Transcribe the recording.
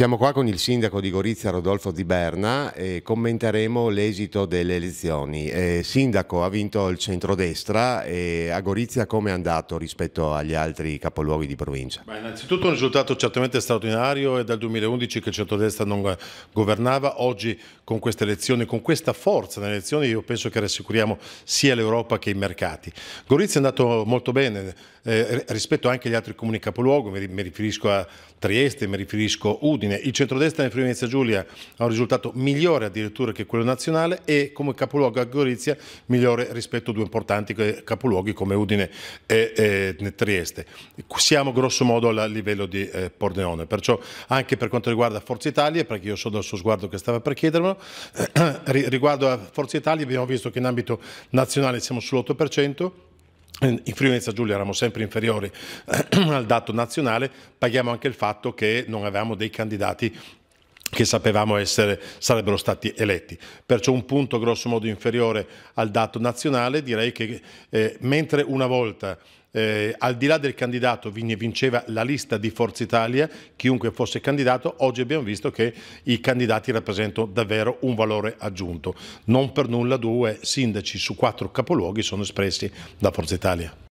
Siamo qua con il sindaco di Gorizia Rodolfo Di Berna e commenteremo l'esito delle elezioni. Eh, sindaco ha vinto il centrodestra e a Gorizia come è andato rispetto agli altri capoluoghi di provincia? Beh, innanzitutto un risultato certamente straordinario, è dal 2011 che il centrodestra non governava, oggi con queste elezioni, con questa forza nelle elezioni io penso che rassicuriamo sia l'Europa che i mercati. Gorizia è andato molto bene eh, rispetto anche agli altri comuni capoluogo, mi riferisco a Trieste, mi riferisco a Udine, Udine. Il centrodestra in Friuli Venezia Giulia ha un risultato migliore addirittura che quello nazionale e come capoluogo a Gorizia migliore rispetto a due importanti capoluoghi come Udine e, e Trieste. Siamo grossomodo al livello di eh, Pordenone, perciò anche per quanto riguarda Forza Italia, perché io so dal suo sguardo che stava per chiedermelo, eh, riguardo a Forza Italia abbiamo visto che in ambito nazionale siamo sull'8%, in Friulenza Giulia eravamo sempre inferiori eh, al dato nazionale, paghiamo anche il fatto che non avevamo dei candidati che sapevamo essere, sarebbero stati eletti. Perciò un punto grossomodo inferiore al dato nazionale, direi che eh, mentre una volta eh, al di là del candidato vinceva la lista di Forza Italia, chiunque fosse candidato, oggi abbiamo visto che i candidati rappresentano davvero un valore aggiunto. Non per nulla due sindaci su quattro capoluoghi sono espressi da Forza Italia.